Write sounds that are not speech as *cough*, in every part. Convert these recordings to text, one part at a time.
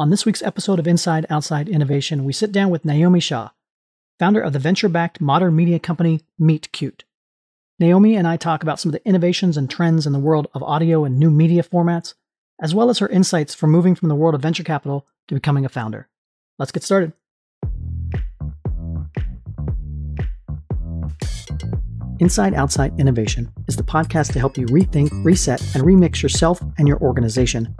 On this week's episode of Inside Outside Innovation, we sit down with Naomi Shaw, founder of the venture backed modern media company Meet Cute. Naomi and I talk about some of the innovations and trends in the world of audio and new media formats, as well as her insights from moving from the world of venture capital to becoming a founder. Let's get started. Inside Outside Innovation is the podcast to help you rethink, reset, and remix yourself and your organization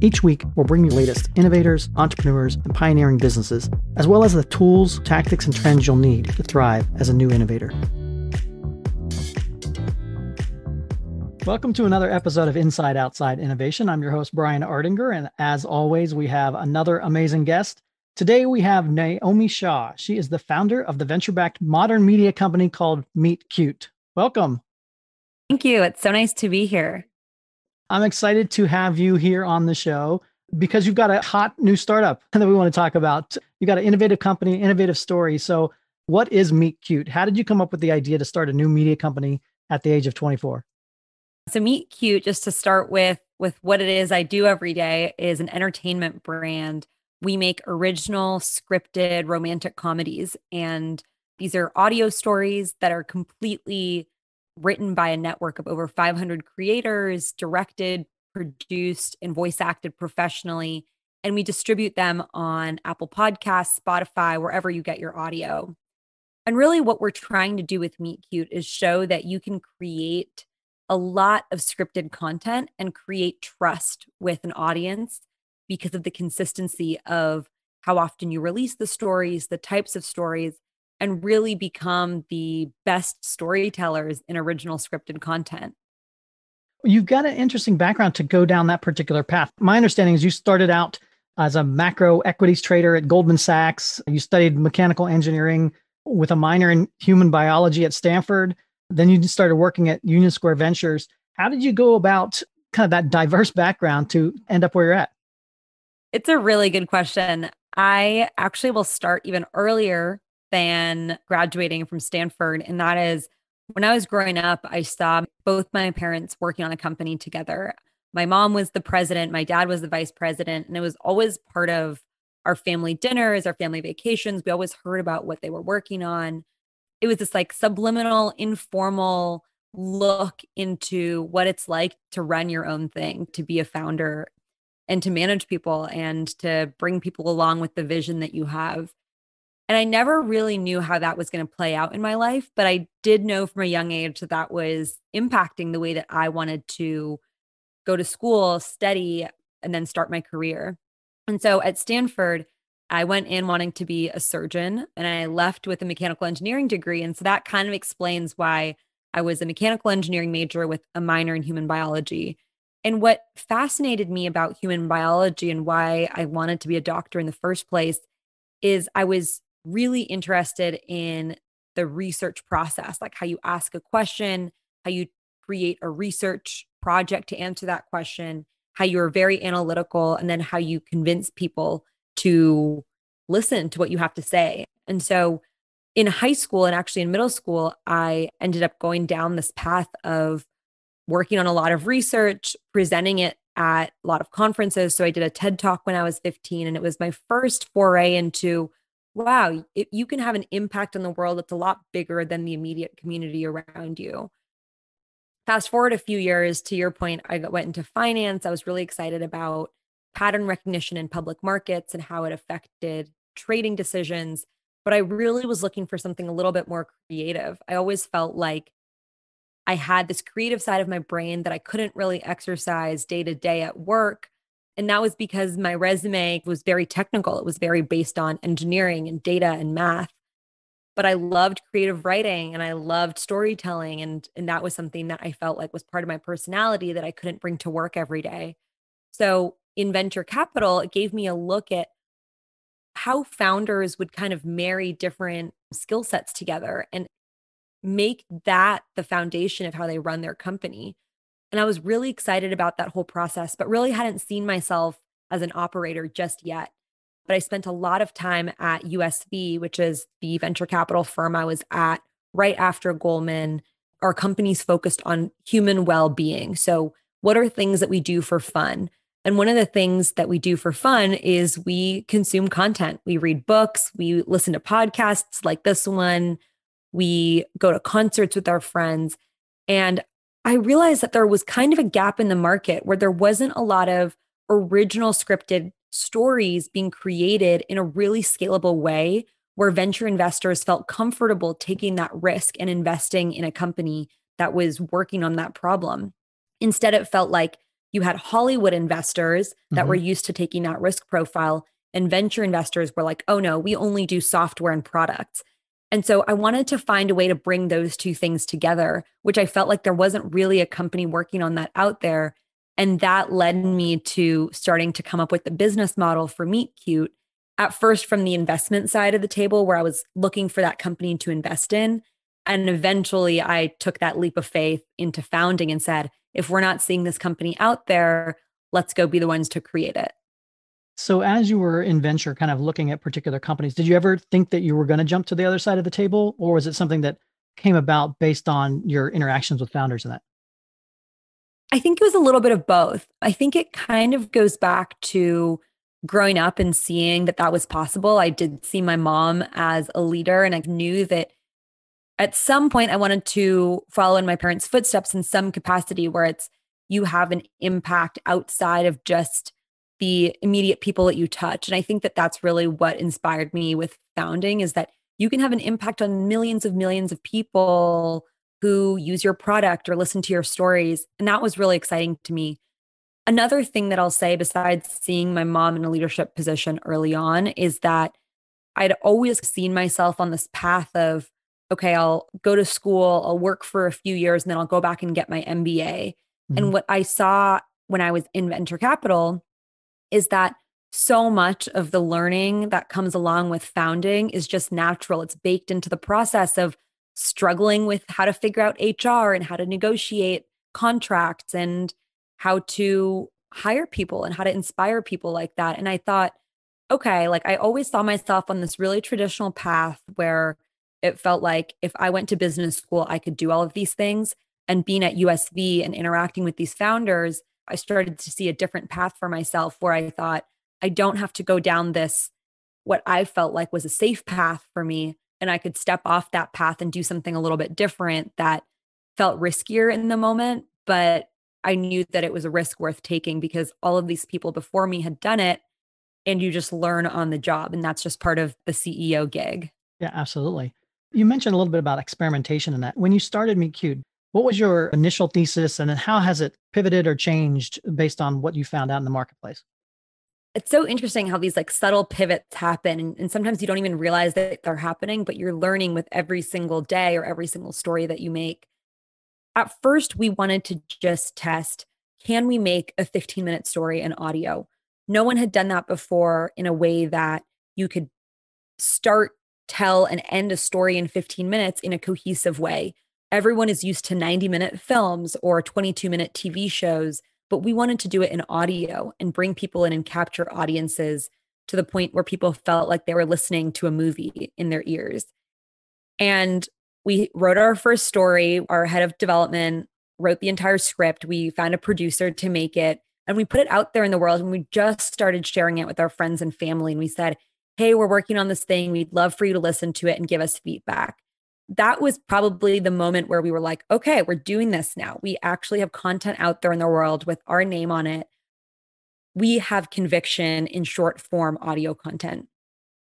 each week, we'll bring you the latest innovators, entrepreneurs, and pioneering businesses, as well as the tools, tactics, and trends you'll need to thrive as a new innovator. Welcome to another episode of Inside Outside Innovation. I'm your host, Brian Ardinger. And as always, we have another amazing guest. Today, we have Naomi Shaw. She is the founder of the venture backed modern media company called Meet Cute. Welcome. Thank you. It's so nice to be here. I'm excited to have you here on the show because you've got a hot new startup *laughs* that we want to talk about. You've got an innovative company, innovative story. So, what is Meet Cute? How did you come up with the idea to start a new media company at the age of 24? So, Meet Cute, just to start with, with what it is I do every day, is an entertainment brand. We make original, scripted, romantic comedies. And these are audio stories that are completely written by a network of over 500 creators, directed, produced, and voice acted professionally. And we distribute them on Apple Podcasts, Spotify, wherever you get your audio. And really, what we're trying to do with Meet Cute is show that you can create a lot of scripted content and create trust with an audience because of the consistency of how often you release the stories, the types of stories, and really become the best storytellers in original scripted content. You've got an interesting background to go down that particular path. My understanding is you started out as a macro equities trader at Goldman Sachs. You studied mechanical engineering with a minor in human biology at Stanford. Then you started working at Union Square Ventures. How did you go about kind of that diverse background to end up where you're at? It's a really good question. I actually will start even earlier than graduating from Stanford. And that is when I was growing up, I saw both my parents working on a company together. My mom was the president, my dad was the vice president, and it was always part of our family dinners, our family vacations. We always heard about what they were working on. It was this like subliminal, informal look into what it's like to run your own thing, to be a founder and to manage people and to bring people along with the vision that you have. And I never really knew how that was going to play out in my life, but I did know from a young age that that was impacting the way that I wanted to go to school, study, and then start my career. And so at Stanford, I went in wanting to be a surgeon and I left with a mechanical engineering degree. And so that kind of explains why I was a mechanical engineering major with a minor in human biology. And what fascinated me about human biology and why I wanted to be a doctor in the first place is I was really interested in the research process, like how you ask a question, how you create a research project to answer that question, how you're very analytical, and then how you convince people to listen to what you have to say. And so in high school and actually in middle school, I ended up going down this path of working on a lot of research, presenting it at a lot of conferences. So I did a TED talk when I was 15, and it was my first foray into wow, it, you can have an impact on the world that's a lot bigger than the immediate community around you. Fast forward a few years to your point, I went into finance. I was really excited about pattern recognition in public markets and how it affected trading decisions. But I really was looking for something a little bit more creative. I always felt like I had this creative side of my brain that I couldn't really exercise day to day at work. And that was because my resume was very technical. It was very based on engineering and data and math. But I loved creative writing and I loved storytelling. And, and that was something that I felt like was part of my personality that I couldn't bring to work every day. So in venture capital, it gave me a look at how founders would kind of marry different skill sets together and make that the foundation of how they run their company. And I was really excited about that whole process, but really hadn't seen myself as an operator just yet. But I spent a lot of time at USV, which is the venture capital firm I was at right after Goldman. Our companies focused on human well being. So, what are things that we do for fun? And one of the things that we do for fun is we consume content. We read books, we listen to podcasts like this one, we go to concerts with our friends. And I realized that there was kind of a gap in the market where there wasn't a lot of original scripted stories being created in a really scalable way where venture investors felt comfortable taking that risk and investing in a company that was working on that problem. Instead, it felt like you had Hollywood investors that mm-hmm. were used to taking that risk profile, and venture investors were like, oh no, we only do software and products. And so I wanted to find a way to bring those two things together, which I felt like there wasn't really a company working on that out there. And that led me to starting to come up with the business model for Meet Cute at first from the investment side of the table, where I was looking for that company to invest in. And eventually I took that leap of faith into founding and said, if we're not seeing this company out there, let's go be the ones to create it. So, as you were in venture, kind of looking at particular companies, did you ever think that you were going to jump to the other side of the table, or was it something that came about based on your interactions with founders and that? I think it was a little bit of both. I think it kind of goes back to growing up and seeing that that was possible. I did see my mom as a leader, and I knew that at some point I wanted to follow in my parents' footsteps in some capacity where it's you have an impact outside of just the immediate people that you touch. And I think that that's really what inspired me with founding is that you can have an impact on millions of millions of people who use your product or listen to your stories. And that was really exciting to me. Another thing that I'll say, besides seeing my mom in a leadership position early on, is that I'd always seen myself on this path of, okay, I'll go to school, I'll work for a few years, and then I'll go back and get my MBA. Mm-hmm. And what I saw when I was in venture capital is that so much of the learning that comes along with founding is just natural. It's baked into the process of struggling with how to figure out HR and how to negotiate contracts and how to hire people and how to inspire people like that. And I thought, okay, like I always saw myself on this really traditional path where it felt like if I went to business school, I could do all of these things. And being at USV and interacting with these founders, I started to see a different path for myself where I thought, I don't have to go down this, what I felt like was a safe path for me. And I could step off that path and do something a little bit different that felt riskier in the moment. But I knew that it was a risk worth taking because all of these people before me had done it. And you just learn on the job. And that's just part of the CEO gig. Yeah, absolutely. You mentioned a little bit about experimentation in that. When you started Meet what was your initial thesis and then how has it pivoted or changed based on what you found out in the marketplace? It's so interesting how these like subtle pivots happen. And, and sometimes you don't even realize that they're happening, but you're learning with every single day or every single story that you make. At first, we wanted to just test can we make a 15 minute story in audio? No one had done that before in a way that you could start, tell, and end a story in 15 minutes in a cohesive way everyone is used to 90 minute films or 22 minute TV shows, but we wanted to do it in audio and bring people in and capture audiences to the point where people felt like they were listening to a movie in their ears. And we wrote our first story. Our head of development wrote the entire script. We found a producer to make it and we put it out there in the world. And we just started sharing it with our friends and family. And we said, Hey, we're working on this thing. We'd love for you to listen to it and give us feedback that was probably the moment where we were like, okay, we're doing this now. We actually have content out there in the world with our name on it. We have conviction in short form audio content.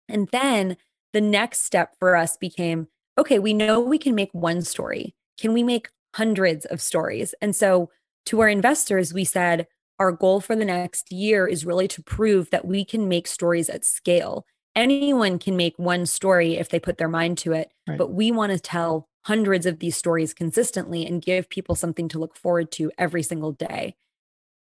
And then the next step for us became okay, we know we can make one story. Can we make hundreds of stories? And so to our investors, we said, our goal for the next year is really to prove that we can make stories at scale anyone can make one story if they put their mind to it, right. but we want to tell hundreds of these stories consistently and give people something to look forward to every single day.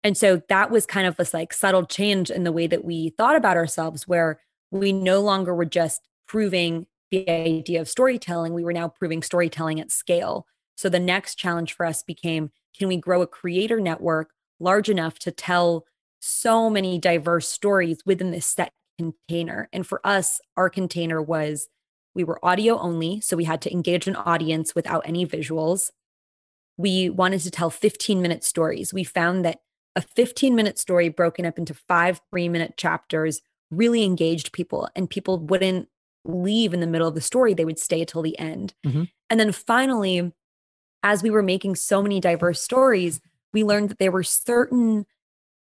And so that was kind of this like subtle change in the way that we thought about ourselves, where we no longer were just proving the idea of storytelling, we were now proving storytelling at scale. So the next challenge for us became can we grow a creator network large enough to tell so many diverse stories within this set container. And for us, our container was we were audio only, so we had to engage an audience without any visuals. We wanted to tell 15 minute stories. We found that a 15 minute story broken up into five three minute chapters really engaged people, and people wouldn't leave in the middle of the story. They would stay till the end. Mm-hmm. And then finally, as we were making so many diverse stories, we learned that there were certain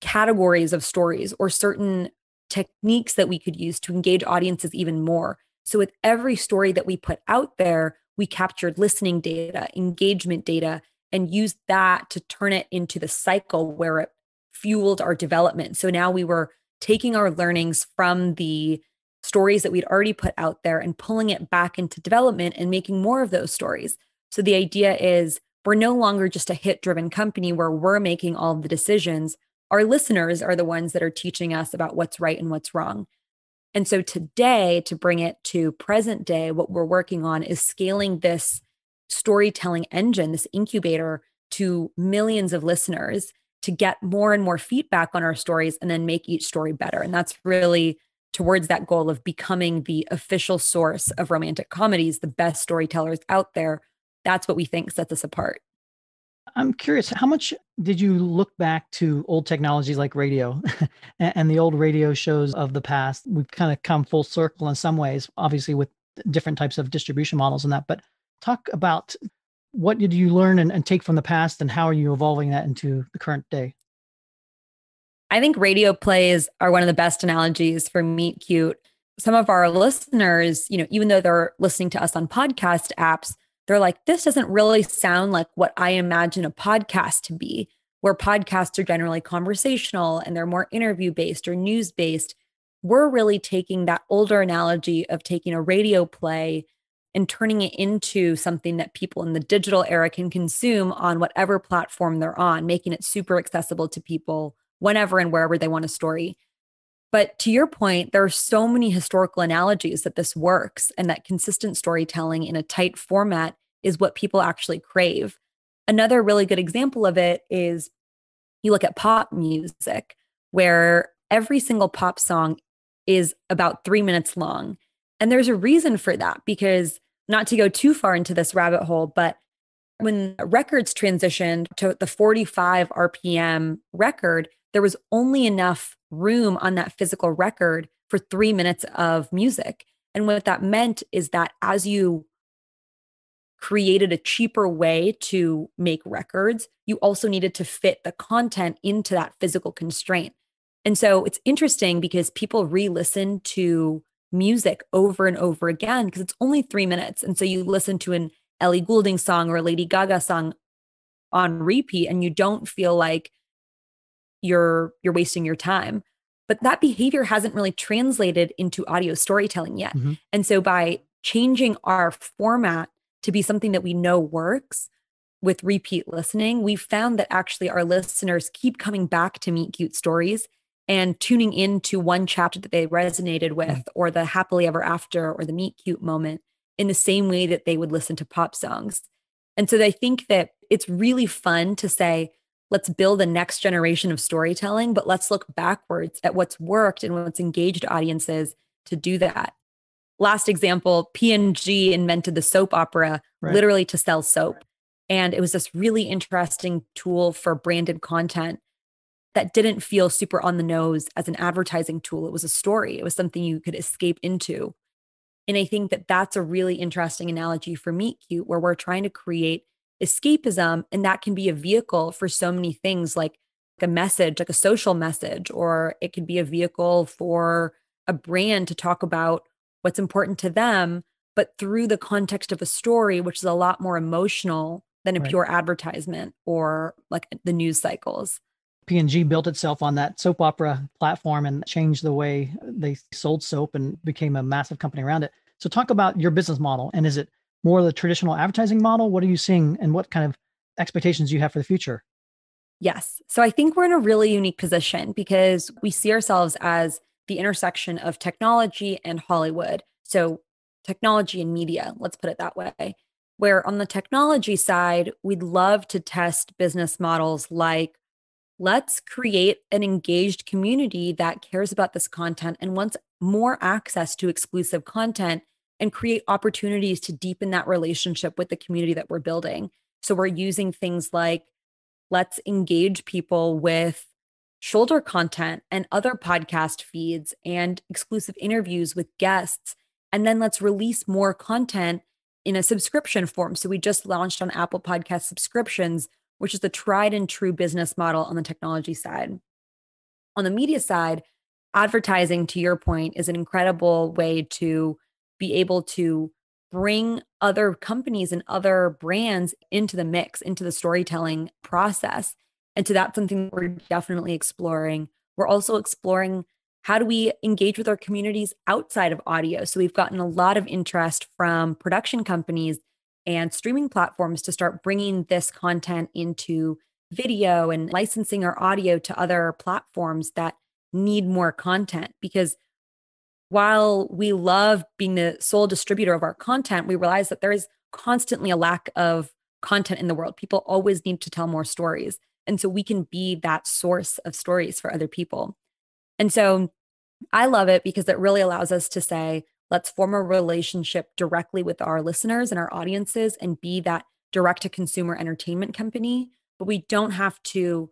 categories of stories or certain techniques that we could use to engage audiences even more. So, with every story that we put out there, we captured listening data, engagement data, and used that to turn it into the cycle where it fueled our development. So now we were taking our learnings from the stories that we'd already put out there and pulling it back into development and making more of those stories. So the idea is we're no longer just a hit driven company where we're making all the decisions our listeners are the ones that are teaching us about what's right and what's wrong. And so today, to bring it to present day, what we're working on is scaling this storytelling engine, this incubator to millions of listeners to get more and more feedback on our stories and then make each story better. And that's really towards that goal of becoming the official source of romantic comedies, the best storytellers out there. That's what we think sets us apart. I'm curious, how much did you look back to old technologies like radio *laughs* and the old radio shows of the past? We've kind of come full circle in some ways, obviously, with different types of distribution models and that. But talk about what did you learn and, and take from the past and how are you evolving that into the current day? I think radio plays are one of the best analogies for Meet Cute. Some of our listeners, you know, even though they're listening to us on podcast apps, they're like, this doesn't really sound like what I imagine a podcast to be, where podcasts are generally conversational and they're more interview based or news based. We're really taking that older analogy of taking a radio play and turning it into something that people in the digital era can consume on whatever platform they're on, making it super accessible to people whenever and wherever they want a story. But to your point, there are so many historical analogies that this works and that consistent storytelling in a tight format is what people actually crave. Another really good example of it is you look at pop music, where every single pop song is about three minutes long. And there's a reason for that because, not to go too far into this rabbit hole, but when records transitioned to the 45 RPM record, there was only enough room on that physical record for three minutes of music. And what that meant is that as you created a cheaper way to make records, you also needed to fit the content into that physical constraint. And so it's interesting because people re listen to music over and over again because it's only three minutes. And so you listen to an Ellie Goulding song or a Lady Gaga song on repeat and you don't feel like you're you're wasting your time but that behavior hasn't really translated into audio storytelling yet mm-hmm. and so by changing our format to be something that we know works with repeat listening, we found that actually our listeners keep coming back to Meet Cute Stories and tuning into one chapter that they resonated mm. with, or the happily ever after, or the Meet Cute moment in the same way that they would listen to pop songs. And so I think that it's really fun to say, let's build the next generation of storytelling, but let's look backwards at what's worked and what's engaged audiences to do that last example, P&G invented the soap opera right. literally to sell soap. And it was this really interesting tool for branded content that didn't feel super on the nose as an advertising tool. It was a story, it was something you could escape into. And I think that that's a really interesting analogy for Meet Cute, where we're trying to create escapism. And that can be a vehicle for so many things like a message, like a social message, or it could be a vehicle for a brand to talk about what's important to them, but through the context of a story, which is a lot more emotional than a right. pure advertisement or like the news cycles. P&G built itself on that soap opera platform and changed the way they sold soap and became a massive company around it. So talk about your business model and is it more the traditional advertising model? What are you seeing and what kind of expectations do you have for the future? Yes. So I think we're in a really unique position because we see ourselves as the intersection of technology and Hollywood. So, technology and media, let's put it that way. Where on the technology side, we'd love to test business models like let's create an engaged community that cares about this content and wants more access to exclusive content and create opportunities to deepen that relationship with the community that we're building. So, we're using things like let's engage people with shoulder content and other podcast feeds and exclusive interviews with guests. And then let's release more content in a subscription form. So we just launched on Apple Podcast subscriptions, which is the tried and true business model on the technology side. On the media side, advertising, to your point, is an incredible way to be able to bring other companies and other brands into the mix, into the storytelling process. And so that's something that we're definitely exploring. We're also exploring how do we engage with our communities outside of audio? So we've gotten a lot of interest from production companies and streaming platforms to start bringing this content into video and licensing our audio to other platforms that need more content because while we love being the sole distributor of our content, we realize that there is constantly a lack of content in the world. People always need to tell more stories. And so we can be that source of stories for other people. And so I love it because it really allows us to say, let's form a relationship directly with our listeners and our audiences and be that direct to consumer entertainment company. But we don't have to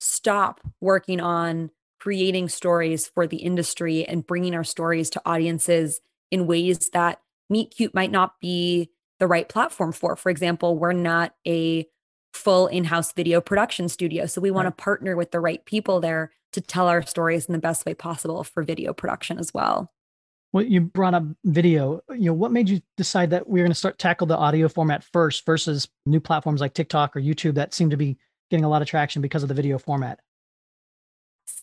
stop working on creating stories for the industry and bringing our stories to audiences in ways that Meet Cute might not be the right platform for. For example, we're not a full in-house video production studio. So we want to partner with the right people there to tell our stories in the best way possible for video production as well. Well, you brought up video. You know, what made you decide that we are going to start tackle the audio format first versus new platforms like TikTok or YouTube that seem to be getting a lot of traction because of the video format?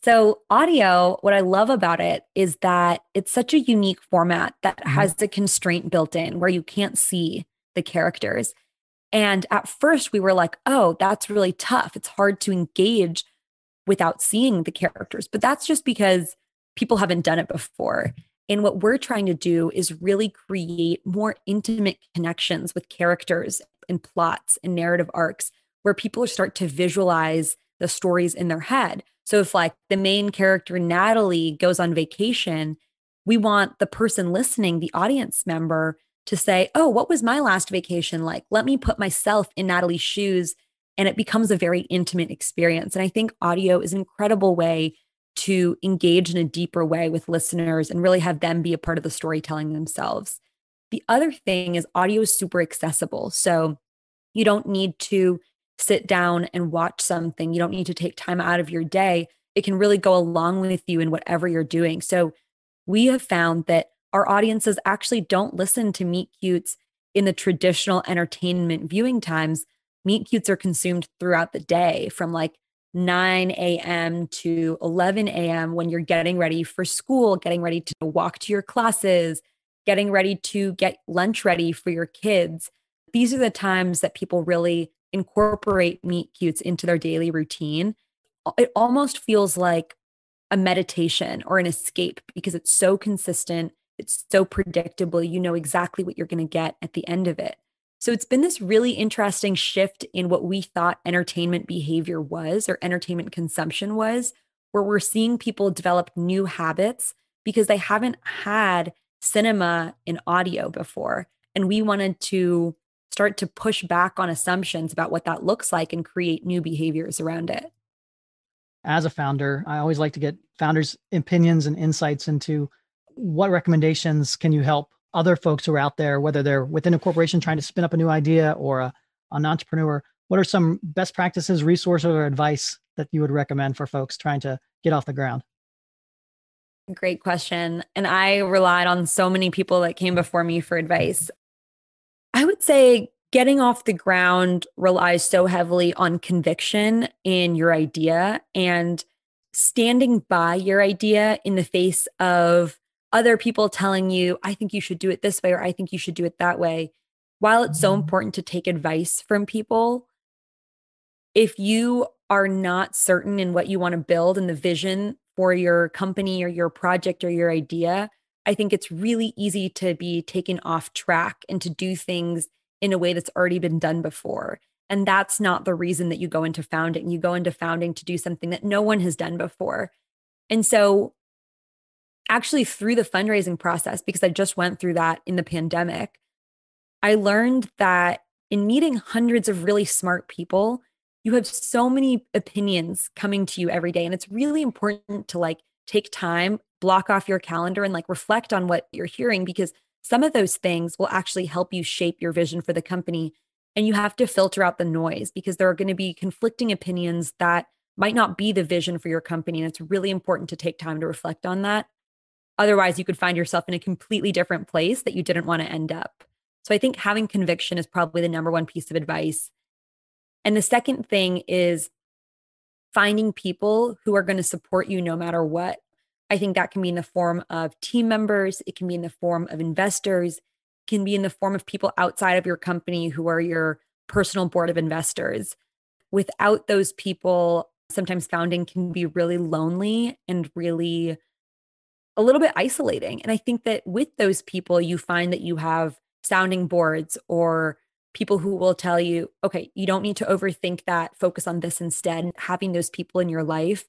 So, audio, what I love about it is that it's such a unique format that mm-hmm. has the constraint built in where you can't see the characters. And at first, we were like, oh, that's really tough. It's hard to engage without seeing the characters. But that's just because people haven't done it before. And what we're trying to do is really create more intimate connections with characters and plots and narrative arcs where people start to visualize the stories in their head. So if like the main character Natalie goes on vacation, we want the person listening, the audience member, to say, oh, what was my last vacation like? Let me put myself in Natalie's shoes. And it becomes a very intimate experience. And I think audio is an incredible way to engage in a deeper way with listeners and really have them be a part of the storytelling themselves. The other thing is audio is super accessible. So you don't need to sit down and watch something. You don't need to take time out of your day. It can really go along with you in whatever you're doing. So we have found that our audiences actually don't listen to meet cutes in the traditional entertainment viewing times. Meet cutes are consumed throughout the day from like 9 a.m. to 11 a.m. when you're getting ready for school, getting ready to walk to your classes, getting ready to get lunch ready for your kids. These are the times that people really incorporate meet cutes into their daily routine. It almost feels like a meditation or an escape because it's so consistent it's so predictable. You know exactly what you're going to get at the end of it. So it's been this really interesting shift in what we thought entertainment behavior was or entertainment consumption was, where we're seeing people develop new habits because they haven't had cinema and audio before. And we wanted to start to push back on assumptions about what that looks like and create new behaviors around it. As a founder, I always like to get founders' opinions and insights into what recommendations can you help other folks who are out there, whether they're within a corporation trying to spin up a new idea or a, an entrepreneur? What are some best practices, resources, or advice that you would recommend for folks trying to get off the ground? Great question. And I relied on so many people that came before me for advice. I would say getting off the ground relies so heavily on conviction in your idea and standing by your idea in the face of other people telling you, I think you should do it this way, or I think you should do it that way. While it's so mm-hmm. important to take advice from people, if you are not certain in what you want to build and the vision for your company or your project or your idea, I think it's really easy to be taken off track and to do things in a way that's already been done before. And that's not the reason that you go into founding. You go into founding to do something that no one has done before. And so actually through the fundraising process, because I just went through that in the pandemic, I learned that in meeting hundreds of really smart people, you have so many opinions coming to you every day. And it's really important to like take time, block off your calendar, and like reflect on what you're hearing because some of those things will actually help you shape your vision for the company. And you have to filter out the noise because there are going to be conflicting opinions that might not be the vision for your company. And it's really important to take time to reflect on that Otherwise, you could find yourself in a completely different place that you didn't want to end up. So I think having conviction is probably the number one piece of advice. And the second thing is finding people who are going to support you no matter what. I think that can be in the form of team members, it can be in the form of investors, it can be in the form of people outside of your company who are your personal board of investors. Without those people, sometimes founding can be really lonely and really a little bit isolating. And I think that with those people, you find that you have sounding boards or people who will tell you, okay, you don't need to overthink that, focus on this instead. having those people in your life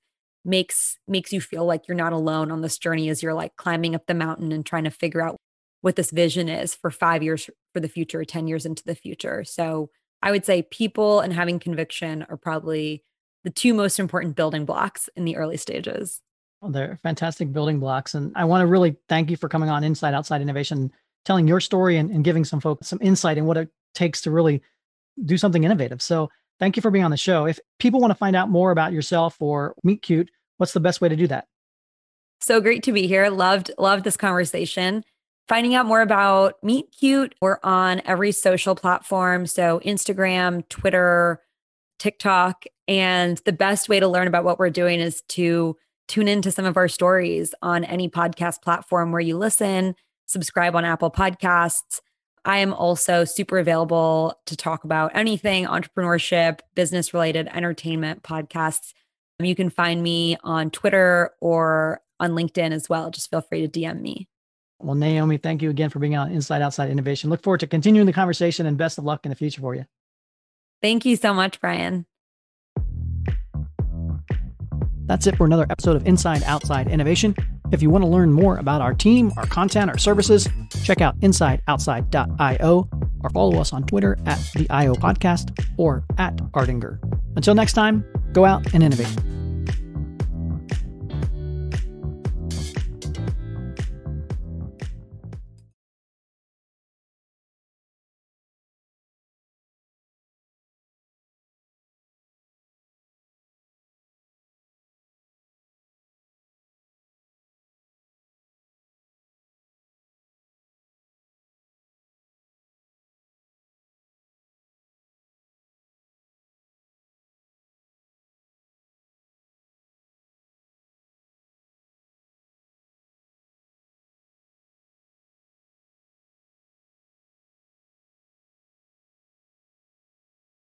makes makes you feel like you're not alone on this journey as you're like climbing up the mountain and trying to figure out what this vision is for 5 years for the future, 10 years into the future. So, I would say people and having conviction are probably the two most important building blocks in the early stages. They're fantastic building blocks. And I want to really thank you for coming on Inside Outside Innovation, telling your story and, and giving some folks some insight in what it takes to really do something innovative. So thank you for being on the show. If people want to find out more about yourself or Meet Cute, what's the best way to do that? So great to be here. Loved, loved this conversation. Finding out more about Meet Cute, we're on every social platform. So Instagram, Twitter, TikTok. And the best way to learn about what we're doing is to tune into some of our stories on any podcast platform where you listen, subscribe on Apple Podcasts. I am also super available to talk about anything entrepreneurship, business related, entertainment, podcasts. Um, you can find me on Twitter or on LinkedIn as well. Just feel free to DM me. Well, Naomi, thank you again for being on Inside Outside Innovation. Look forward to continuing the conversation and best of luck in the future for you. Thank you so much, Brian. That's it for another episode of Inside Outside Innovation. If you want to learn more about our team, our content, our services, check out insideoutside.io or follow us on Twitter at the IO Podcast or at Ardinger. Until next time, go out and innovate.